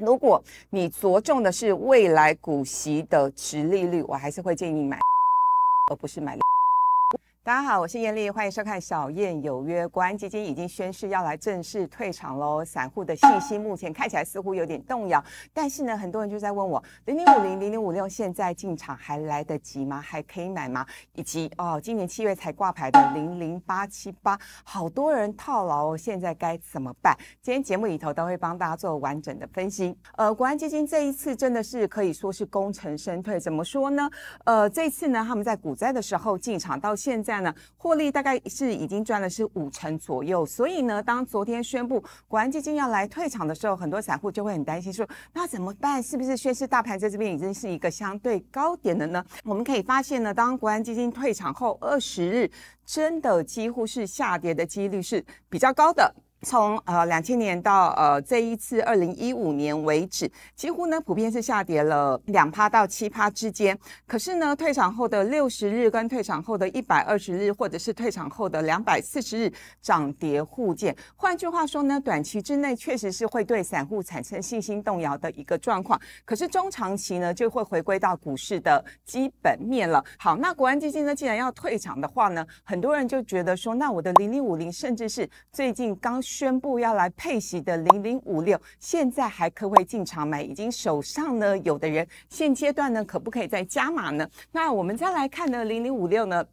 如果你着重的是未来股息的值利率，我还是会建议你买，而不是买。大家好，我是艳丽，欢迎收看《小燕有约》。国安基金已经宣誓要来正式退场喽，散户的信心目前看起来似乎有点动摇。但是呢，很多人就在问我：零零五零、零零五六，现在进场还来得及吗？还可以买吗？以及哦，今年七月才挂牌的零零八七八，好多人套牢，现在该怎么办？今天节目里头都会帮大家做完整的分析。呃，国安基金这一次真的是可以说是功成身退，怎么说呢？呃，这次呢，他们在股灾的时候进场，到现在。这样呢，获利大概是已经赚了是五成左右，所以呢，当昨天宣布国安基金要来退场的时候，很多散户就会很担心，说那怎么办？是不是宣示大盘在这边已经是一个相对高点的呢？我们可以发现呢，当国安基金退场后二十日，真的几乎是下跌的几率是比较高的。从呃两千年到呃这一次二零一五年为止，几乎呢普遍是下跌了两趴到七趴之间。可是呢，退场后的六十日跟退场后的一百二十日，或者是退场后的两百四十日涨跌互见。换句话说呢，短期之内确实是会对散户产生信心动摇的一个状况。可是中长期呢，就会回归到股市的基本面了。好，那国安基金呢，既然要退场的话呢，很多人就觉得说，那我的零零五零甚至是最近刚。宣布要来配息的零零五六，现在还可不可以进场买？已经手上呢，有的人现阶段呢，可不可以再加码呢？那我们再来看呢，零零五六呢？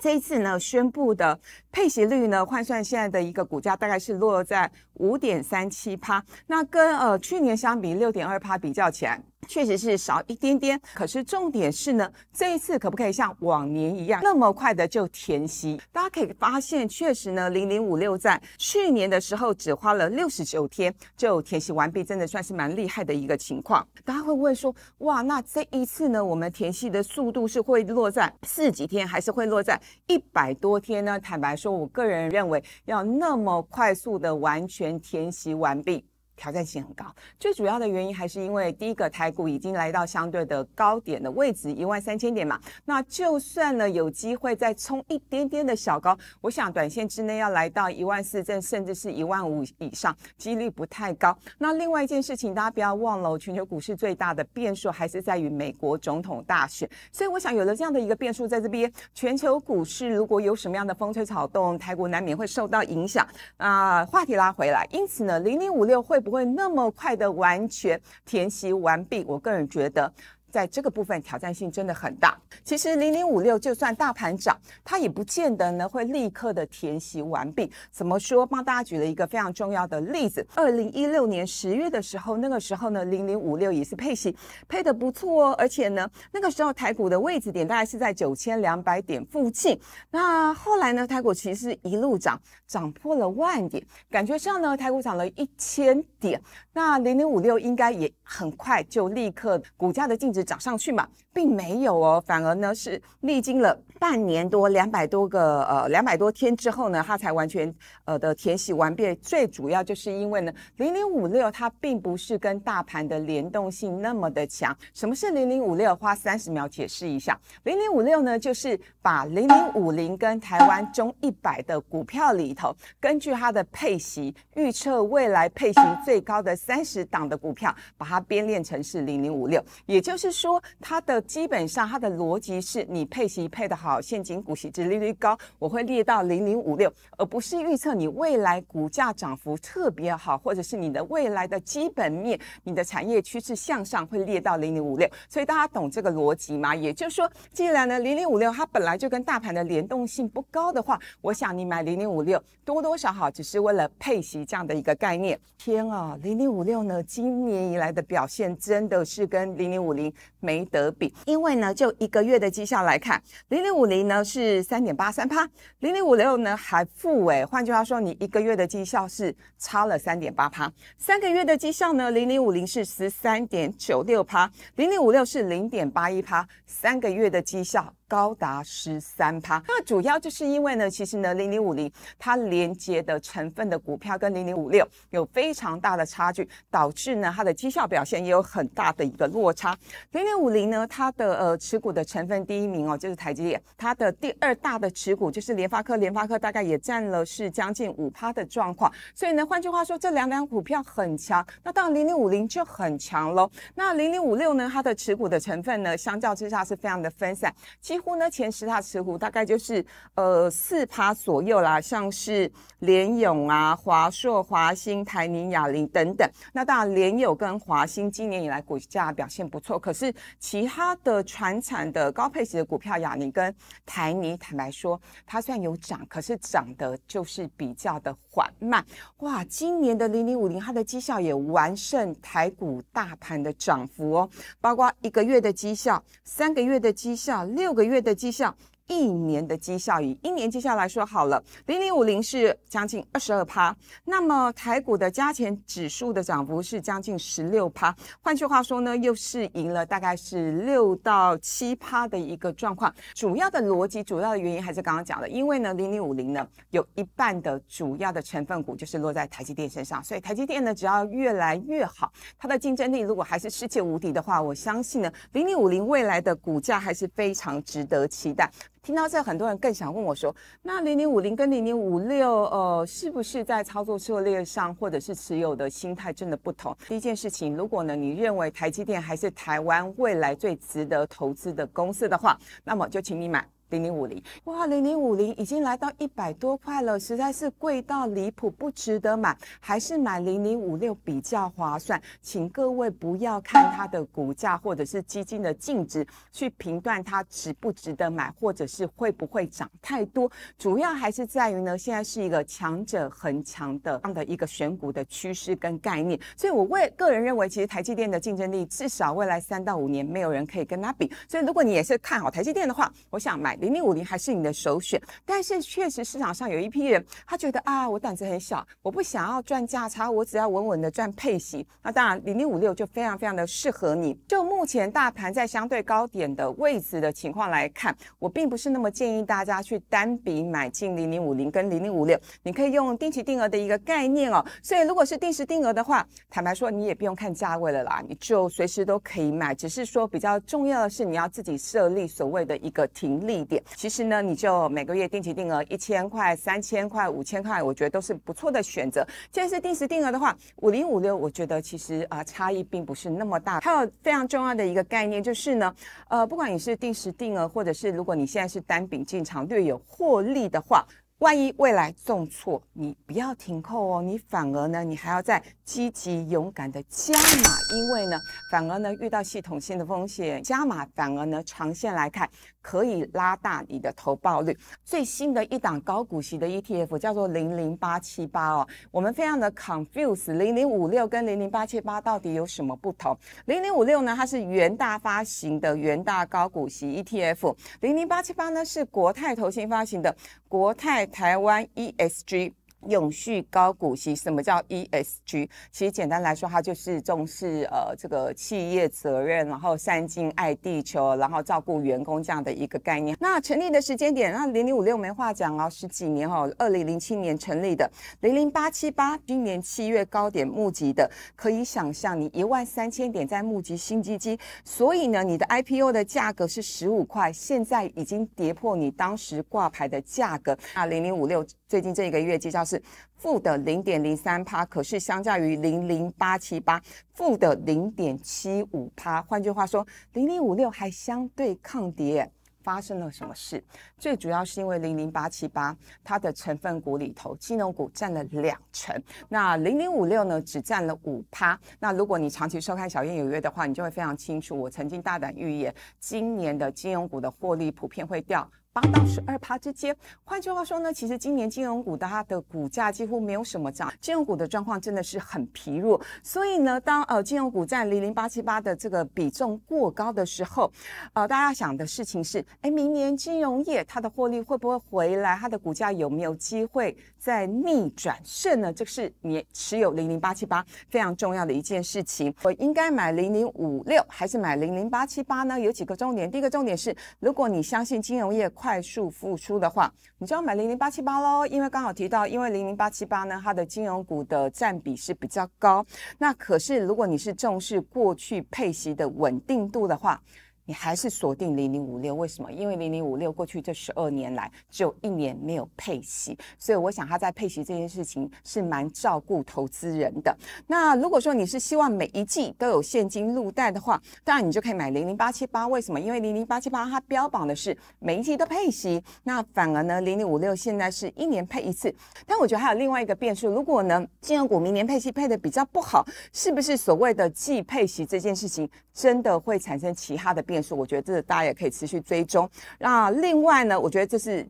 这一次呢，宣布的配息率呢，换算现在的一个股价大概是落在五点三七趴，那跟呃去年相比，六点二趴比较起来，确实是少一点点。可是重点是呢，这一次可不可以像往年一样那么快的就填息？大家可以发现，确实呢，零零五六在去年的时候只花了六十九天就填息完毕，真的算是蛮厉害的一个情况。大家会问说，哇，那这一次呢，我们填息的速度是会落在四几天，还是会落在？一百多天呢？坦白说，我个人认为要那么快速的完全填习完毕。挑战性很高，最主要的原因还是因为第一个台股已经来到相对的高点的位置，一万三千点嘛。那就算呢有机会再冲一点点的小高，我想短线之内要来到一万四正，甚至是一万五以上，几率不太高。那另外一件事情，大家不要忘了，全球股市最大的变数还是在于美国总统大选。所以我想，有了这样的一个变数在这边，全球股市如果有什么样的风吹草动，台股难免会受到影响。啊，话题拉回来，因此呢，零零五六会。不会那么快的完全填习完毕，我个人觉得。在这个部分挑战性真的很大。其实零零五六就算大盘涨，它也不见得呢会立刻的填息完毕。怎么说？帮大家举了一个非常重要的例子：二零一六年十月的时候，那个时候呢零零五六也是配息，配的不错哦。而且呢那个时候台股的位置点大概是在九千两百点附近。那后来呢台股其实一路涨，涨破了万点，感觉上呢台股涨了一千点。那零零五六应该也很快就立刻股价的净值。涨上去嘛，并没有哦，反而呢是历经了半年多、两百多个呃、两百多天之后呢，它才完全呃的填息完毕。最主要就是因为呢，零零五六它并不是跟大盘的联动性那么的强。什么是零零五六？花三十秒解释一下。零零五六呢，就是把零零五零跟台湾中一百的股票里头，根据它的配息预测未来配息最高的三十档的股票，把它编练成是零零五六，也就是。说它的基本上它的逻辑是你配息配得好，现金股息值利率高，我会列到零零五六，而不是预测你未来股价涨幅特别好，或者是你的未来的基本面，你的产业趋势向上会列到零零五六。所以大家懂这个逻辑吗？也就是说，既然呢零零五六它本来就跟大盘的联动性不高的话，我想你买零零五六多多少少只是为了配息这样的一个概念。天啊，零零五六呢今年以来的表现真的是跟零零五零。没得比，因为呢，就一个月的绩效来看，零零五零呢是三点八三趴，零零五六呢还负诶。换句话说，你一个月的绩效是差了三点八趴。三个月的绩效呢，零零五零是十三点九六趴，零零五六是零点八一趴。三个月的绩效。高达十三趴，那主要就是因为呢，其实呢，零零五零它连接的成分的股票跟零零五六有非常大的差距，导致呢它的绩效表现也有很大的一个落差。零零五零呢，它的呃持股的成分第一名哦，就是台积电，它的第二大的持股就是联发科，联发科大概也占了是将近五趴的状况。所以呢，换句话说，这两两股票很强，那当然零零五零就很强喽。那零零五六呢，它的持股的成分呢，相较之下是非常的分散，几乎。乎呢？前十大持股大概就是呃四趴左右啦，像是联咏啊、华硕、华兴、台宁、雅林等等。那当然，联咏跟华兴今年以来股价表现不错，可是其他的传产的高配置的股票，雅铃跟台泥，坦白说，它虽然有涨，可是涨得就是比较的缓慢。哇，今年的零零五零，它的绩效也完胜台股大盘的涨幅哦，包括一个月的绩效、三个月的绩效、六个。月的迹象。一年的绩效，以一年接下来说好了，零零五零是将近二十二趴，那么台股的加权指数的涨幅是将近十六趴，换句话说呢，又是赢了大概是六到七趴的一个状况。主要的逻辑，主要的原因还是刚刚讲的，因为呢，零零五零呢有一半的主要的成分股就是落在台积电身上，所以台积电呢只要越来越好，它的竞争力如果还是世界无敌的话，我相信呢，零零五零未来的股价还是非常值得期待。听到这，很多人更想问我说：“那零零五零跟零零五六，呃，是不是在操作策略上或者是持有的心态真的不同？”第一件事情，如果呢你认为台积电还是台湾未来最值得投资的公司的话，那么就请你买。零零五零哇，零零五零已经来到一百多块了，实在是贵到离谱，不值得买，还是买零零五六比较划算。请各位不要看它的股价或者是基金的净值去评断它值不值得买，或者是会不会涨太多。主要还是在于呢，现在是一个强者恒强的这样的一个选股的趋势跟概念。所以我为个人认为，其实台积电的竞争力至少未来三到五年没有人可以跟他比。所以如果你也是看好台积电的话，我想买。零零五零还是你的首选，但是确实市场上有一批人，他觉得啊，我胆子很小，我不想要赚价差，我只要稳稳的赚配息。那当然，零零五六就非常非常的适合你。就目前大盘在相对高点的位置的情况来看，我并不是那么建议大家去单笔买进零零五零跟零零五六。你可以用定期定额的一个概念哦。所以如果是定时定额的话，坦白说你也不用看价位了啦，你就随时都可以买，只是说比较重要的是你要自己设立所谓的一个停利。点，其实呢，你就每个月定期定额一千块、三千块、五千块，我觉得都是不错的选择。既然是定时定额的话，五零五六，我觉得其实啊，差异并不是那么大。还有非常重要的一个概念就是呢，呃，不管你是定时定额，或者是如果你现在是单笔进场略有获利的话。万一未来重挫，你不要停扣哦，你反而呢，你还要再积极勇敢的加码，因为呢，反而呢遇到系统性的风险，加码反而呢长线来看可以拉大你的投报率。最新的一档高股息的 ETF 叫做零零八七八哦，我们非常的 confuse，零零五六跟零零八七八到底有什么不同？零零五六呢，它是元大发行的元大高股息 ETF，零零八七八呢是国泰投信发行的国泰。台湾 ESG。永续高股息，什么叫 ESG？其实简单来说，它就是重视呃这个企业责任，然后善尽爱地球，然后照顾员工这样的一个概念。那成立的时间点，那零零五六没话讲哦，十几年哦，二零零七年成立的，零零八七八今年七月高点募集的，可以想象你一万三千点在募集新基金，所以呢，你的 I P O 的价格是十五块，现在已经跌破你当时挂牌的价格。那零零五六最近这一个月绩效是。负的零点零三趴，可是相较于零零八七八负的零点七五趴。换句话说，零零五六还相对抗跌。发生了什么事？最主要是因为零零八七八它的成分股里头金融股占了两成，那零零五六呢只占了五趴。那如果你长期收看小燕有约的话，你就会非常清楚，我曾经大胆预言，今年的金融股的获利普遍会掉。八到十二趴之间，换句话说呢，其实今年金融股它的股价几乎没有什么涨，金融股的状况真的是很疲弱。所以呢，当呃金融股占零零八七八的这个比重过高的时候，呃，大家想的事情是：哎，明年金融业它的获利会不会回来？它的股价有没有机会再逆转胜呢？这是你持有零零八七八非常重要的一件事情。我应该买零零五六还是买零零八七八呢？有几个重点。第一个重点是，如果你相信金融业。快速复苏的话，你就要买零零八七八喽，因为刚好提到，因为零零八七八呢，它的金融股的占比是比较高。那可是，如果你是重视过去配息的稳定度的话。你还是锁定零零五六，为什么？因为零零五六过去这十二年来只有一年没有配息，所以我想他在配息这件事情是蛮照顾投资人的。那如果说你是希望每一季都有现金入袋的话，当然你就可以买零零八七八。为什么？因为零零八七八它标榜的是每一季都配息，那反而呢零零五六现在是一年配一次。但我觉得还有另外一个变数，如果呢金融股明年配息配的比较不好，是不是所谓的季配息这件事情真的会产生其他的变？变数，我觉得这大家也可以持续追踪。那另外呢，我觉得这是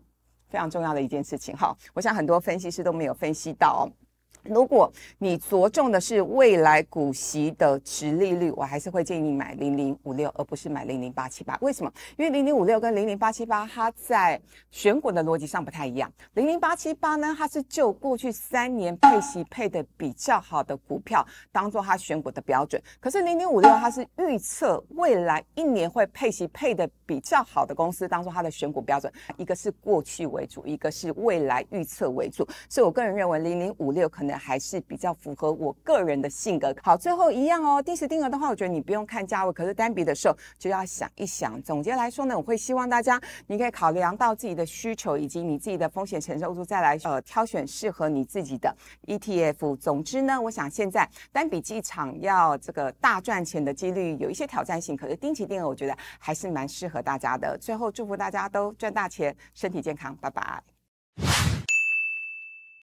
非常重要的一件事情。哈，我想很多分析师都没有分析到哦。如果你着重的是未来股息的值利率，我还是会建议你买零零五六，而不是买零零八七八。为什么？因为零零五六跟零零八七八，它在选股的逻辑上不太一样。零零八七八呢，它是就过去三年配息配的比较好的股票当做它选股的标准；可是零零五六，它是预测未来一年会配息配的比较好的公司当做它的选股标准。一个是过去为主，一个是未来预测为主。所以我个人认为零零五六可能。还是比较符合我个人的性格。好，最后一样哦，定时定额的话，我觉得你不用看价位，可是单笔的时候就要想一想。总结来说呢，我会希望大家你可以考量到自己的需求以及你自己的风险承受度，再来呃挑选适合你自己的 ETF。总之呢，我想现在单笔机场要这个大赚钱的几率有一些挑战性，可是定期定额我觉得还是蛮适合大家的。最后祝福大家都赚大钱，身体健康，拜拜。